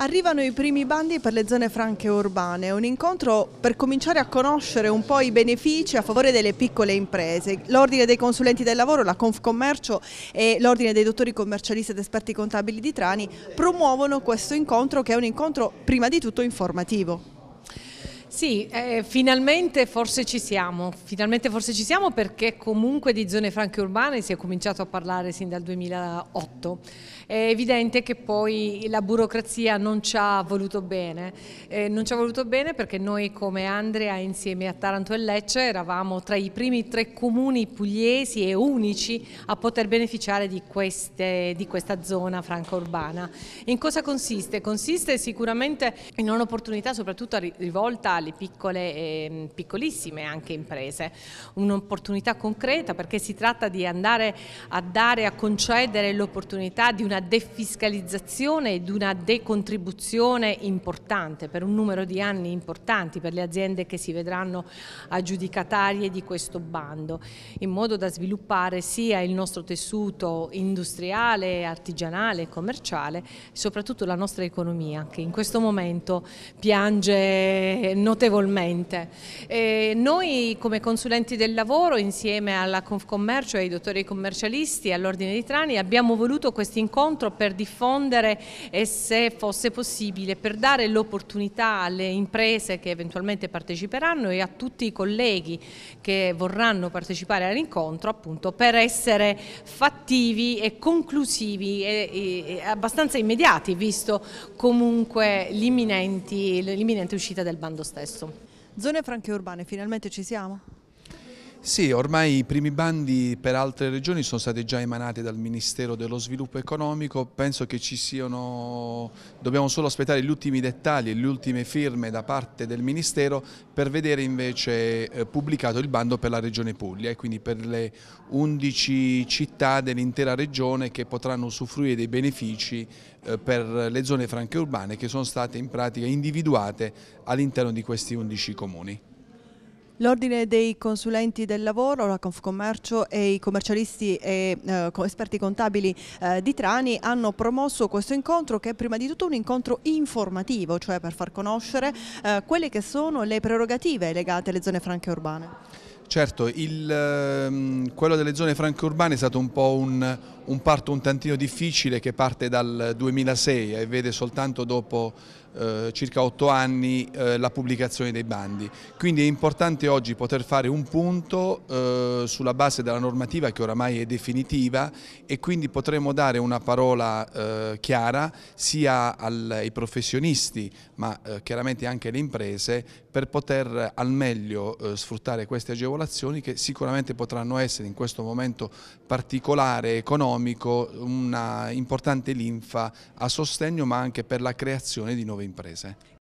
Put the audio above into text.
Arrivano i primi bandi per le zone franche urbane, un incontro per cominciare a conoscere un po' i benefici a favore delle piccole imprese. L'Ordine dei Consulenti del Lavoro, la Confcommercio e l'Ordine dei Dottori Commercialisti ed Esperti Contabili di Trani promuovono questo incontro che è un incontro prima di tutto informativo. Sì, eh, finalmente forse ci siamo, finalmente forse ci siamo perché comunque di zone franche urbane si è cominciato a parlare sin dal 2008. È evidente che poi la burocrazia non ci ha voluto bene, eh, non ci ha voluto bene perché noi come Andrea insieme a Taranto e Lecce eravamo tra i primi tre comuni pugliesi e unici a poter beneficiare di, queste, di questa zona franca urbana. In cosa consiste? Consiste sicuramente in un'opportunità soprattutto rivolta alle alle piccole e ehm, piccolissime anche imprese. Un'opportunità concreta perché si tratta di andare a dare, a concedere l'opportunità di una defiscalizzazione e di una decontribuzione importante per un numero di anni importanti per le aziende che si vedranno aggiudicatarie di questo bando, in modo da sviluppare sia il nostro tessuto industriale, artigianale, e commerciale, soprattutto la nostra economia che in questo momento piange notoriamente eh, notevolmente. E eh, noi come consulenti del lavoro insieme alla Confcommercio e ai dottori commercialisti e all'Ordine di Trani abbiamo voluto questo incontro per diffondere e se fosse possibile per dare l'opportunità alle imprese che eventualmente parteciperanno e a tutti i colleghi che vorranno partecipare all'incontro appunto per essere fattivi e conclusivi e, e, e abbastanza immediati visto comunque l'imminente uscita del bando stesso stesso. Zone franche urbane, finalmente ci siamo? Sì, ormai i primi bandi per altre regioni sono stati già emanati dal Ministero dello Sviluppo Economico, penso che ci siano, dobbiamo solo aspettare gli ultimi dettagli e le ultime firme da parte del Ministero per vedere invece eh, pubblicato il bando per la Regione Puglia e quindi per le 11 città dell'intera regione che potranno usufruire dei benefici eh, per le zone franche urbane che sono state in pratica individuate all'interno di questi 11 comuni. L'Ordine dei consulenti del lavoro, la Confcommercio e i commercialisti e eh, esperti contabili eh, di Trani hanno promosso questo incontro che è prima di tutto un incontro informativo, cioè per far conoscere eh, quelle che sono le prerogative legate alle zone franche urbane. Certo, il, ehm, quello delle zone franche urbane è stato un po' un un parto un tantino difficile che parte dal 2006 e vede soltanto dopo eh, circa otto anni eh, la pubblicazione dei bandi. Quindi è importante oggi poter fare un punto eh, sulla base della normativa che oramai è definitiva e quindi potremo dare una parola eh, chiara sia al, ai professionisti ma eh, chiaramente anche alle imprese per poter al meglio eh, sfruttare queste agevolazioni che sicuramente potranno essere in questo momento particolare economico economico, una importante linfa a sostegno ma anche per la creazione di nuove imprese.